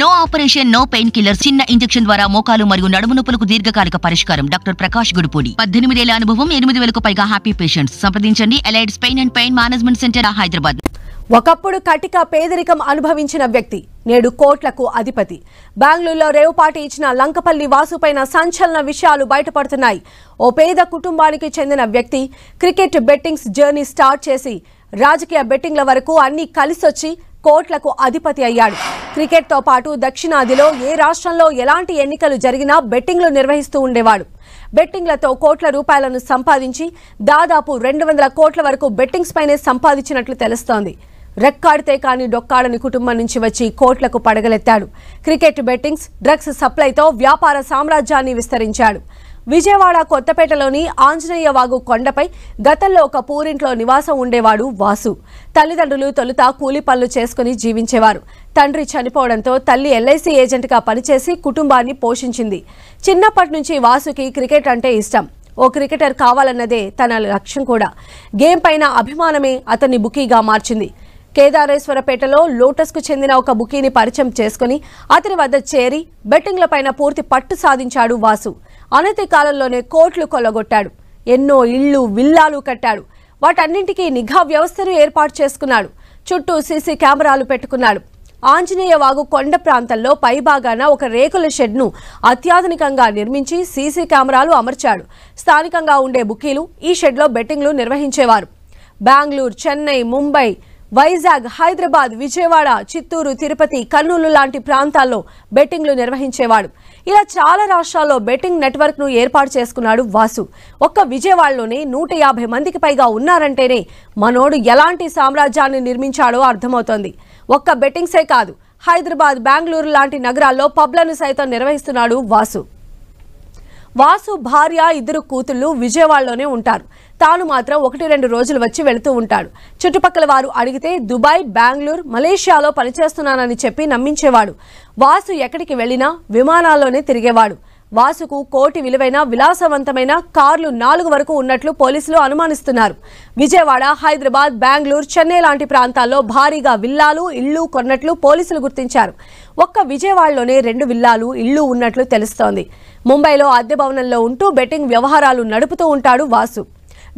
no operation no painkiller చిన్న injection ద్వారా మోకాలు మరియు నడుము నొప్పులకు దీర్ఘకాలిక పరిష్కారం డాక్టర్ ప్రకాష్ గుడిపూడి పద్దెనిమిదేళ్ల అనుభవం ఎనిమిది వేలకు పైగా హ్యాపీ పేషెంట్స్ సంప్రదించండి allied pain and pain management centre Hyderabad ఒకప్పుడు కటిక పేదరికం అనుభవించిన వ్యక్తి నేడు కోట్లకు అధిపతి బెంగళూరులో రేవుపాటి ఇచ్చిన లంకపల్లి వాసుపైన సంచలన విషయాలు బయటపడుతున్నాయి ఓ పేద కుటుంబానికి చెందిన వ్యక్తి క్రికెట్ బెట్టింగ్స్ జర్నీ స్టార్ట్ చేసి రాజకీయ బెట్టింగ్ల వరకు అన్ని కలిసొచ్చి కోట్లకు అధిపతి అయ్యాడు క్రికెట్తో పాటు దక్షిణాదిలో ఏ రాష్ట్రంలో ఎలాంటి ఎన్నికలు జరిగినా బెట్టింగ్లు నిర్వహిస్తూ ఉండేవాడు బెట్టింగ్లతో కోట్ల రూపాయలను సంపాదించి దాదాపు రెండు వందల కోట్ల వరకు బెట్టింగ్స్ పైనే సంపాదించినట్లు తెలుస్తోంది రెక్కాడితే కాని డొక్కాడని కుటుంబం నుంచి వచ్చి కోట్లకు పడగలెత్తాడు క్రికెట్ బెట్టింగ్స్ డ్రగ్స్ సప్లైతో వ్యాపార సామ్రాజ్యాన్ని విస్తరించాడు విజయవాడ కొత్తపేటలోని ఆంజనేయ వాగు కొండపై గతంలో ఒక పూరింట్లో నివాసం ఉండేవాడు వాసు తల్లిదండ్రులు తొలుత కూలి పనులు చేసుకుని జీవించేవారు తండ్రి చనిపోవడంతో తల్లి ఎల్ఐసి ఏజెంట్గా పనిచేసి కుటుంబాన్ని పోషించింది చిన్నప్పటి నుంచి వాసుకి క్రికెట్ అంటే ఇష్టం ఓ క్రికెటర్ కావాలన్నదే తన లక్ష్యం కూడా గేమ్ పైన అభిమానమే అతన్ని బుకీగా మార్చింది కేదారేశ్వరపేటలో లోటస్కు చెందిన ఒక బుకీని పరిచయం చేసుకుని అతని వద్ద చేరి బెట్టింగ్ల పైన పూర్తి పట్టు సాధించాడు వాసు అనతి కాలంలోనే కోట్లు కొల్లగొట్టాడు ఎన్నో ఇళ్లు విల్లాలు కట్టాడు వాటన్నింటికీ నిఘా వ్యవస్థను ఏర్పాటు చేసుకున్నాడు చుట్టూ సీసీ కెమెరాలు పెట్టుకున్నాడు ఆంజనేయ వాగు కొండ ప్రాంతంలో పైభాగాన ఒక రేకుల షెడ్ను అత్యాధునికంగా నిర్మించి సీసీ కెమెరాలు అమర్చాడు స్థానికంగా ఉండే బుకీలు ఈ షెడ్లో బెట్టింగ్లు నిర్వహించేవారు బెంగళూరు చెన్నై ముంబై వైజాగ్ హైదరాబాద్ విజయవాడ చిత్తూరు తిరుపతి కర్నూలు లాంటి ప్రాంతాల్లో బెట్టింగ్లు నిర్వహించేవాడు ఇలా చాలా రాష్ట్రాల్లో బెట్టింగ్ నెట్వర్క్ ను ఏర్పాటు చేసుకున్నాడు వాసు ఒక్క విజయవాడలోనే నూట యాభై మందికి పైగా ఉన్నారంటేనే మనోడు ఎలాంటి సామ్రాజ్యాన్ని నిర్మించాడో అర్థమవుతోంది ఒక్క బెట్టింగ్సే కాదు హైదరాబాద్ బెంగళూరు లాంటి నగరాల్లో పబ్లను సైతం నిర్వహిస్తున్నాడు వాసు వాసు భార్య ఇద్దరు కూతుళ్లు విజయవాడలోనే ఉంటారు తాను మాత్రం ఒకటి రెండు రోజులు వచ్చి వెళుతూ ఉంటాడు చుట్టుపక్కల వారు అడిగితే దుబాయ్ బెంగళూరు మలేషియాలో పనిచేస్తున్నానని చెప్పి నమ్మించేవాడు వాసు ఎక్కడికి వెళ్ళినా విమానాల్లోనే తిరిగేవాడు వాసుకు కోటి విలువైన విలాసవంతమైన కార్లు నాలుగు వరకు ఉన్నట్లు పోలీసులు అనుమానిస్తున్నారు విజయవాడ హైదరాబాద్ బెంగళూరు చెన్నై లాంటి ప్రాంతాల్లో భారీగా విల్లాలు ఇళ్లు కొన్నట్లు పోలీసులు గుర్తించారు ఒక్క విజయవాడలోనే రెండు విల్లాలు ఇళ్లు ఉన్నట్లు తెలుస్తోంది ముంబైలో అద్దె భవనంలో ఉంటూ బెట్టింగ్ వ్యవహారాలు నడుపుతూ ఉంటాడు వాసు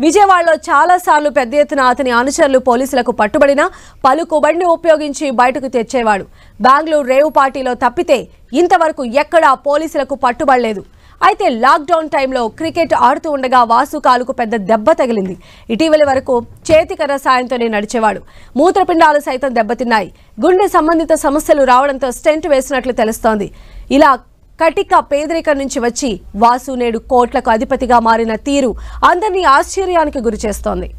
విజయవాడలో చాలా సార్లు పెద్ద ఎత్తున అతని అనుచరులు పోలీసులకు పట్టుబడిన పలు కుబండి ఉపయోగించి బయటకు తెచ్చేవాడు బెంగళూరు రేవు పార్టీలో తప్పితే ఇంతవరకు ఎక్కడా పోలీసులకు పట్టుబడలేదు అయితే లాక్డౌన్ టైంలో క్రికెట్ ఆడుతూ ఉండగా వాసు కాలుకు పెద్ద దెబ్బ తగిలింది ఇటీవల వరకు చేతికర సాయంతోనే నడిచేవాడు మూత్రపిండాలు సైతం దెబ్బతిన్నాయి గుండె సంబంధిత సమస్యలు రావడంతో స్టెంట్ వేసినట్లు తెలుస్తోంది ఇలా కటిక పేదరికం నుంచి వచ్చి వాసు నేడు కోట్లకు అధిపతిగా మారిన తీరు అందరినీ ఆశ్చర్యానికి గురిచేస్తోంది